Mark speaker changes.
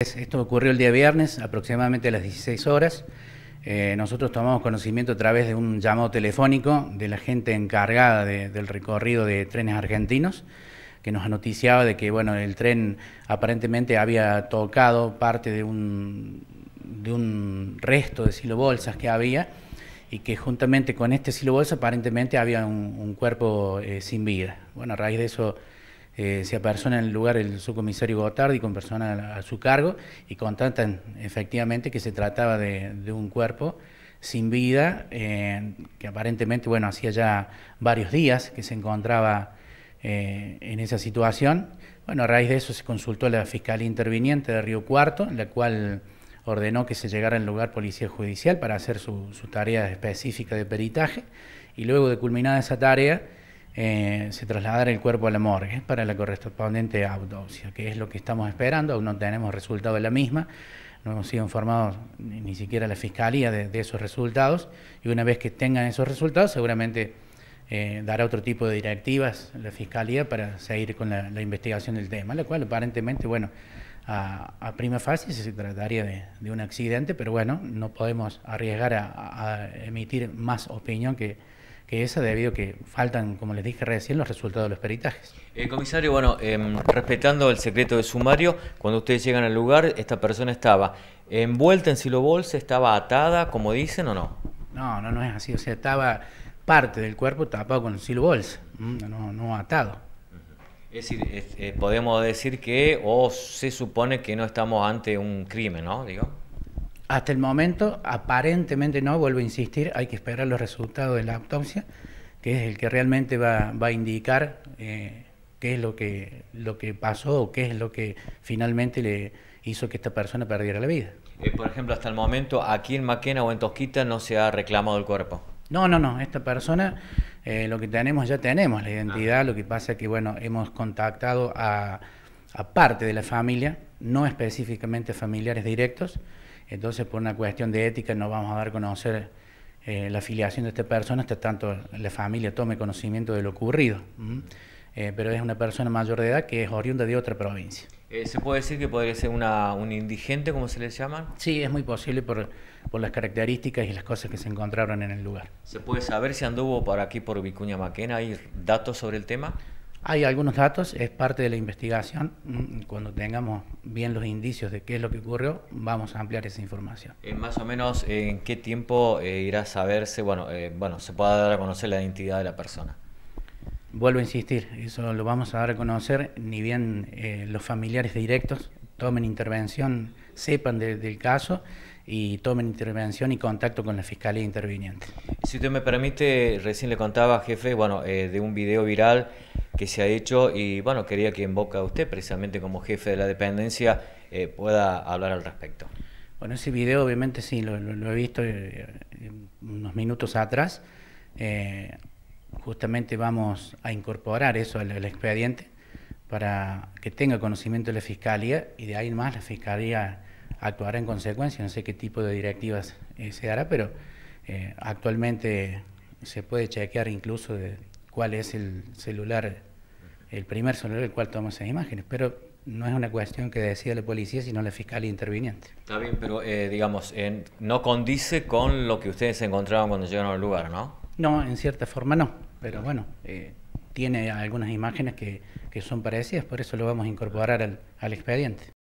Speaker 1: Esto ocurrió el día viernes, aproximadamente a las 16 horas. Eh, nosotros tomamos conocimiento a través de un llamado telefónico de la gente encargada del recorrido de trenes argentinos, que nos anoticiaba de que bueno, el tren aparentemente había tocado parte de un, de un resto de silobolsas que había y que juntamente con este bolsa aparentemente había un, cuerpo eh, sin vida. Bueno, a raíz de eso eh, se apersona en el lugar el subcomisario Gotardi con persona a, su cargo y contratan efectivamente que se trataba de, un cuerpo sin vida, eh, que aparentemente, bueno, hacía ya varios días que se encontraba eh, en esa situación. Bueno, a raíz de eso se consultó a la fiscal Interviniente de Río Cuarto, la cual ordenó que se llegara al lugar policía judicial para hacer su, su tarea específica de peritaje y luego de culminada esa tarea, eh, se trasladara el cuerpo a la morgue para la correspondiente autopsia, que es lo que estamos esperando, aún no tenemos resultado de la misma, no hemos sido informados ni siquiera la fiscalía de, esos resultados, y una vez que tengan esos resultados seguramente eh, dará otro tipo de directivas la fiscalía para seguir con la, investigación del tema, la cual aparentemente, bueno, a, prima fase se trataría de, un accidente, pero bueno, no podemos arriesgar a emitir más opinión que que eso debido a que faltan, como les dije recién, los resultados de los peritajes.
Speaker 2: Eh, comisario, bueno, em, respetando el secreto de sumario, cuando ustedes llegan al lugar, esta persona estaba envuelta en silobolsa, estaba atada, como dicen, o no?
Speaker 1: No, no, no es así. O sea, estaba parte del cuerpo tapado con silobolsa, no, no atado.
Speaker 2: Es decir, eh, podemos decir que o se supone que no estamos ante un crimen, ¿no? Digo.
Speaker 1: Hasta el momento, aparentemente no, vuelvo a insistir, hay que esperar los resultados de la autopsia, que es el que realmente va, a indicar eh, qué es lo que, lo que pasó o qué es lo que finalmente le hizo que esta persona perdiera la vida.
Speaker 2: Eh, por ejemplo, hasta el momento, aquí en Maquena o en Tosquita no se ha reclamado el cuerpo.
Speaker 1: No, no, no, esta persona, eh, lo que tenemos ya tenemos, la identidad, ah. lo que pasa es que, bueno, hemos contactado a aparte de la familia, no específicamente familiares directos. Entonces, por una cuestión de ética, no vamos a dar a conocer eh, la afiliación de esta persona hasta tanto la familia tome conocimiento de lo ocurrido. Eh, pero es una persona mayor de edad que es oriunda de otra provincia.
Speaker 2: Eh, ¿Se puede decir que podría ser un
Speaker 1: indigente, como se le llama? Sí, es muy posible por, por, las características y las cosas que se encontraron en el lugar.
Speaker 2: ¿Se puede saber si anduvo por aquí, por Vicuña Maquena? ¿Hay datos sobre el tema?
Speaker 1: Hay algunos datos, es parte de la investigación. Mm, cuando tengamos bien los indicios de qué es lo que ocurrió, vamos a ampliar esa información.
Speaker 2: ¿En eh, más o menos, eh, ¿en qué tiempo eh, irá a saberse, bueno, bueno, se pueda dar a conocer la identidad de la persona?
Speaker 1: Vuelvo a insistir, eso lo vamos a dar a conocer, ni bien los familiares directos tomen intervención, sepan del caso y tomen intervención y contacto con la Fiscalía Interviniente.
Speaker 2: Si usted me permite, recién le contaba, jefe, bueno, de un video viral que se ha hecho y bueno, quería que en boca de usted, precisamente como jefe de la dependencia, eh, pueda hablar al respecto.
Speaker 1: Bueno, ese video obviamente sí, lo, he visto eh, unos minutos atrás. Eh, justamente vamos a incorporar eso al, expediente para que tenga conocimiento la Fiscalía y de ahí más la Fiscalía actuará en consecuencia. No sé qué tipo de directivas se hará, pero actualmente se puede chequear incluso de cuál es el celular el primer celular del cual tomamos esas imágenes, pero no es una cuestión que decida la policía, sino la fiscal interviniente.
Speaker 2: Está bien, pero eh, digamos, en no condice con lo que ustedes encontraron cuando llegaron al lugar, ¿no?
Speaker 1: No, en cierta forma no, pero bueno, eh, tiene algunas imágenes que, que, son parecidas, por eso lo vamos a incorporar al expediente.